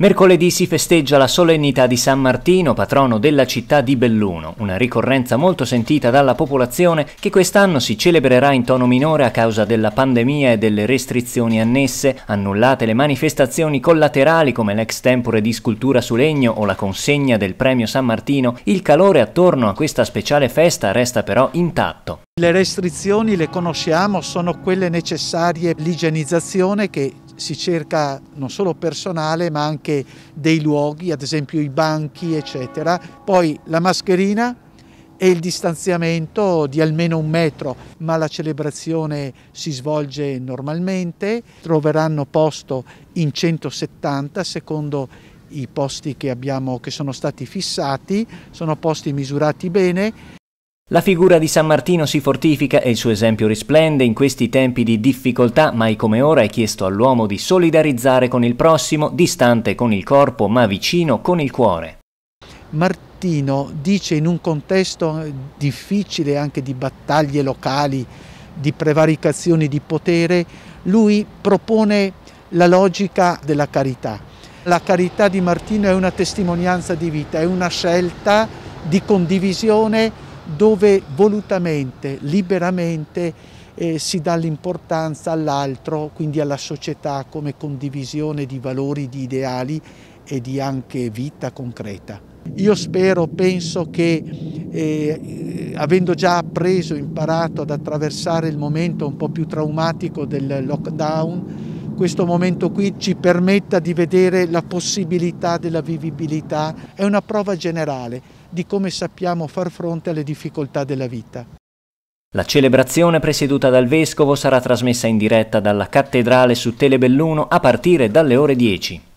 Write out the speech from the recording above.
Mercoledì si festeggia la solennità di San Martino, patrono della città di Belluno, una ricorrenza molto sentita dalla popolazione che quest'anno si celebrerà in tono minore a causa della pandemia e delle restrizioni annesse, annullate le manifestazioni collaterali come l'extempore di scultura su legno o la consegna del premio San Martino, il calore attorno a questa speciale festa resta però intatto. Le restrizioni le conosciamo, sono quelle necessarie l'igienizzazione che si cerca non solo personale ma anche dei luoghi, ad esempio i banchi eccetera. Poi la mascherina e il distanziamento di almeno un metro, ma la celebrazione si svolge normalmente, troveranno posto in 170 secondo i posti che, abbiamo, che sono stati fissati, sono posti misurati bene la figura di San Martino si fortifica e il suo esempio risplende in questi tempi di difficoltà, mai come ora è chiesto all'uomo di solidarizzare con il prossimo, distante con il corpo ma vicino con il cuore. Martino dice in un contesto difficile anche di battaglie locali, di prevaricazioni di potere, lui propone la logica della carità. La carità di Martino è una testimonianza di vita, è una scelta di condivisione dove volutamente, liberamente eh, si dà l'importanza all'altro, quindi alla società come condivisione di valori, di ideali e di anche vita concreta. Io spero, penso che eh, eh avendo già appreso, imparato ad attraversare il momento un po' più traumatico del lockdown, questo momento qui ci permetta di vedere la possibilità della vivibilità, è una prova generale di come sappiamo far fronte alle difficoltà della vita. La celebrazione presieduta dal Vescovo sarà trasmessa in diretta dalla Cattedrale su Telebelluno a partire dalle ore 10.